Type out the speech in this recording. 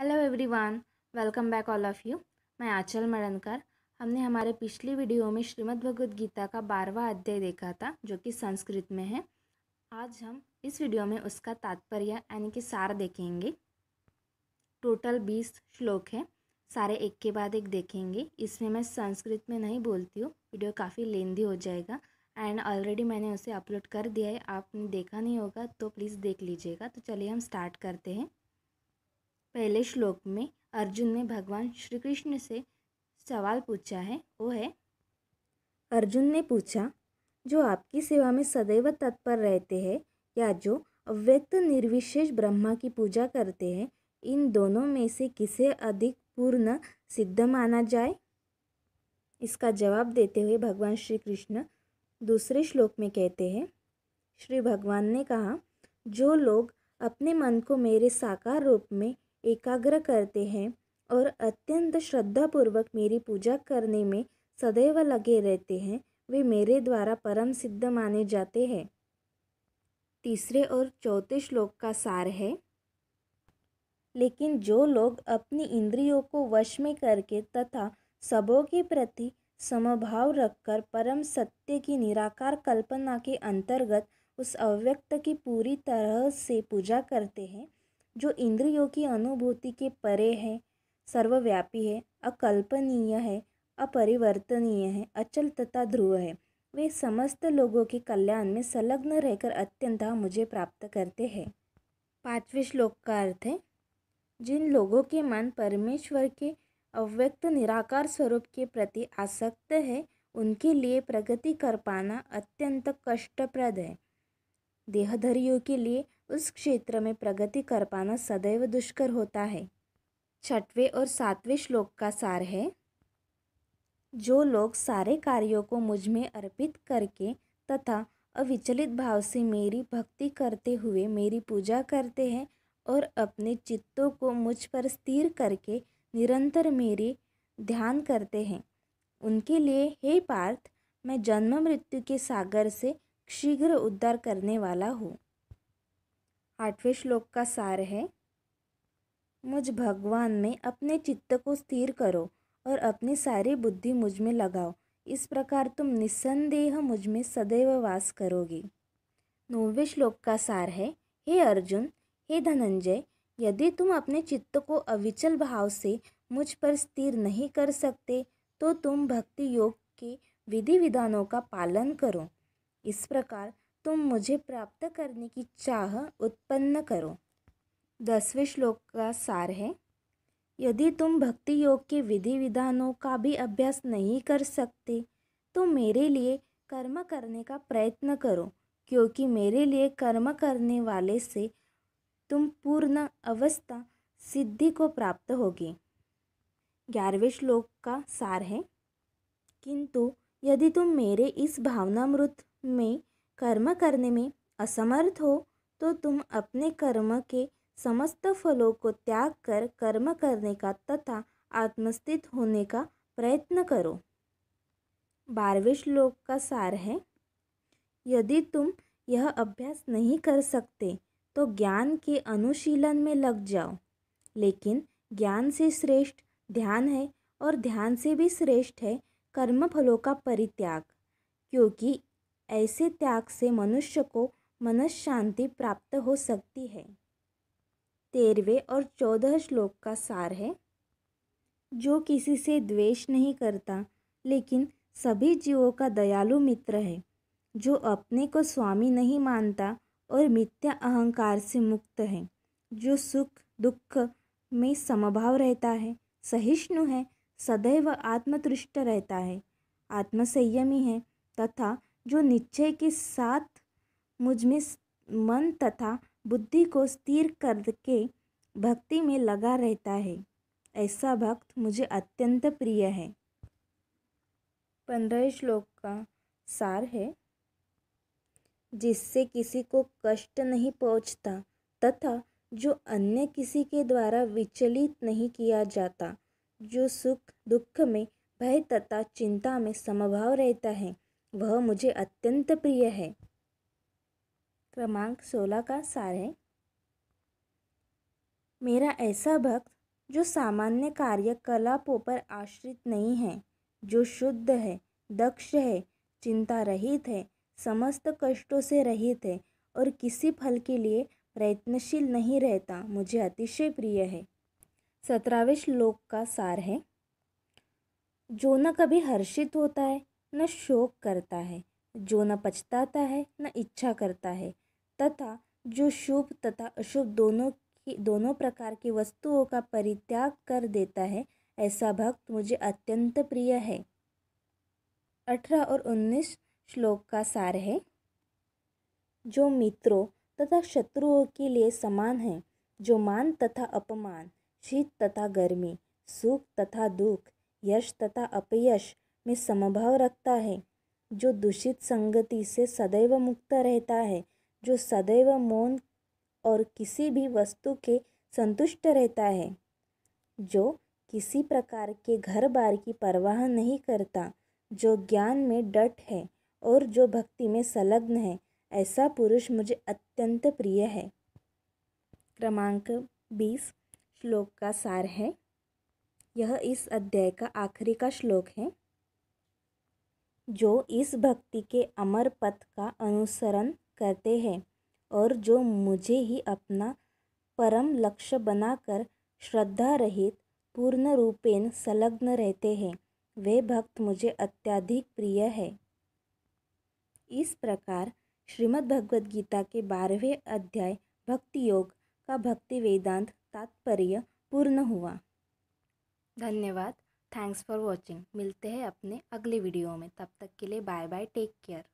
hello everyone welcome back all of you मैं आंचल मरणकर हमने हमारे पिछली वीडियो में श्रीमद् भगवद गीता का बारहवा अध्याय देखा था जो कि संस्कृत में है आज हम इस वीडियो में उसका तात्पर्य यानी कि सार देखेंगे टोटल बीस श्लोक है सारे एक के बाद एक देखेंगे इसमें मैं संस्कृत में नहीं बोलती हूँ वीडियो काफ़ी लेंदी हो जाएगा एंड ऑलरेडी मैंने उसे अपलोड कर दिया है आपने देखा नहीं होगा तो प्लीज़ देख लीजिएगा तो चलिए हम स्टार्ट करते हैं पहले श्लोक में अर्जुन ने भगवान श्री कृष्ण से सवाल पूछा है वो है अर्जुन ने पूछा जो आपकी सेवा में सदैव तत्पर रहते हैं या जो अव्यक्त निर्विशेष ब्रह्मा की पूजा करते हैं इन दोनों में से किसे अधिक पूर्ण सिद्ध माना जाए इसका जवाब देते हुए भगवान श्री कृष्ण दूसरे श्लोक में कहते हैं श्री भगवान ने कहा जो लोग अपने मन को मेरे साकार रूप में एकाग्र करते हैं और अत्यंत श्रद्धापूर्वक मेरी पूजा करने में सदैव लगे रहते हैं वे मेरे द्वारा परम सिद्ध माने जाते हैं तीसरे और चौथे श्लोक का सार है लेकिन जो लोग अपनी इंद्रियों को वश में करके तथा सबों के प्रति समभाव रखकर परम सत्य की निराकार कल्पना के अंतर्गत उस अव्यक्त की पूरी तरह से पूजा करते हैं जो इंद्रियों की अनुभूति के परे है सर्वव्यापी है अकल्पनीय है अपरिवर्तनीय है अचल तथा ध्रुव है वे समस्त लोगों के कल्याण में संलग्न रहकर अत्यंत मुझे प्राप्त करते हैं पांचवें श्लोक का अर्थ है जिन लोगों के मन परमेश्वर के अव्यक्त निराकार स्वरूप के प्रति आसक्त है उनके लिए प्रगति कर पाना अत्यंत कष्टप्रद है देहधरियों के लिए उस क्षेत्र में प्रगति कर पाना सदैव दुष्कर होता है छठवें और सातवें श्लोक का सार है जो लोग सारे कार्यों को मुझ में अर्पित करके तथा अविचलित भाव से मेरी भक्ति करते हुए मेरी पूजा करते हैं और अपने चित्तों को मुझ पर स्थिर करके निरंतर मेरे ध्यान करते हैं उनके लिए हे पार्थ मैं जन्म मृत्यु के सागर से शीघ्र उद्धार करने वाला हूँ आठवें श्लोक का सार है मुझ भगवान में अपने चित्त को स्थिर करो और अपनी सारी बुद्धि मुझ में लगाओ इस प्रकार तुम निस्संदेह मुझ में सदैव वास करोगे नौवें श्लोक का सार है हे अर्जुन हे धनंजय यदि तुम अपने चित्त को अविचल भाव से मुझ पर स्थिर नहीं कर सकते तो तुम भक्ति योग के विधि विधानों का पालन करो इस प्रकार तुम मुझे प्राप्त करने की चाह उत्पन्न करो दसवें श्लोक का सार है यदि तुम भक्ति योग के विधि विधानों का भी अभ्यास नहीं कर सकते तो मेरे लिए कर्म करने का प्रयत्न करो क्योंकि मेरे लिए कर्म करने वाले से तुम पूर्ण अवस्था सिद्धि को प्राप्त होगी ग्यारहवें श्लोक का सार है किंतु यदि तुम मेरे इस भावनामृत में कर्म करने में असमर्थ हो तो तुम अपने कर्म के समस्त फलों को त्याग कर कर्म करने का तथा आत्मस्थित होने का प्रयत्न करो बारहवें श्लोक का सार है यदि तुम यह अभ्यास नहीं कर सकते तो ज्ञान के अनुशीलन में लग जाओ लेकिन ज्ञान से श्रेष्ठ ध्यान है और ध्यान से भी श्रेष्ठ है कर्म फलों का परित्याग क्योंकि ऐसे त्याग से मनुष्य को मनस शांति प्राप्त हो सकती है तेरहवें और चौदह श्लोक का सार है जो किसी से द्वेष नहीं करता लेकिन सभी जीवों का दयालु मित्र है जो अपने को स्वामी नहीं मानता और मिथ्या अहंकार से मुक्त है जो सुख दुख में समभाव रहता है सहिष्णु है सदैव आत्मतुष्ट रहता है आत्मसंयमी है तथा जो निश्चय के साथ मुझ में मन तथा बुद्धि को स्थिर करके भक्ति में लगा रहता है ऐसा भक्त मुझे अत्यंत प्रिय है पंद्रह श्लोक का सार है जिससे किसी को कष्ट नहीं पहुंचता तथा जो अन्य किसी के द्वारा विचलित नहीं किया जाता जो सुख दुख में भय तथा चिंता में समभाव रहता है वह मुझे अत्यंत प्रिय है क्रमांक सोलह का सार है मेरा ऐसा भक्त जो सामान्य कार्यकलापों पर आश्रित नहीं है जो शुद्ध है दक्ष है चिंता रहित है समस्त कष्टों से रहित है और किसी फल के लिए प्रयत्नशील नहीं रहता मुझे अतिशय प्रिय है सत्रहवें श्लोक का सार है जो न कभी हर्षित होता है न शोक करता है जो न पछताता है न इच्छा करता है तथा जो शुभ तथा अशुभ दोनों की दोनों प्रकार की वस्तुओं का परित्याग कर देता है ऐसा भक्त मुझे अत्यंत प्रिय है अठारह और उन्नीस श्लोक का सार है जो मित्रों तथा शत्रुओं के लिए समान है जो मान तथा अपमान शीत तथा गर्मी सुख तथा दुख यश तथा अपयश में समभाव रखता है जो दूषित संगति से सदैव मुक्त रहता है जो सदैव मौन और किसी भी वस्तु के संतुष्ट रहता है जो किसी प्रकार के घर बार की परवाह नहीं करता जो ज्ञान में डट है और जो भक्ति में संलग्न है ऐसा पुरुष मुझे अत्यंत प्रिय है क्रमांक बीस श्लोक का सार है यह इस अध्याय का आखिरी का श्लोक है जो इस भक्ति के अमर पथ का अनुसरण करते हैं और जो मुझे ही अपना परम लक्ष्य बनाकर श्रद्धा रहित पूर्ण रूपेण संलग्न रहते हैं वे भक्त मुझे अत्याधिक प्रिय है इस प्रकार श्रीमद् भगवद गीता के बारहवें अध्याय भक्ति योग का भक्ति वेदांत तात्पर्य पूर्ण हुआ धन्यवाद थैंक्स फॉर वॉचिंग मिलते हैं अपने अगले वीडियो में तब तक के लिए बाय बाय टेक केयर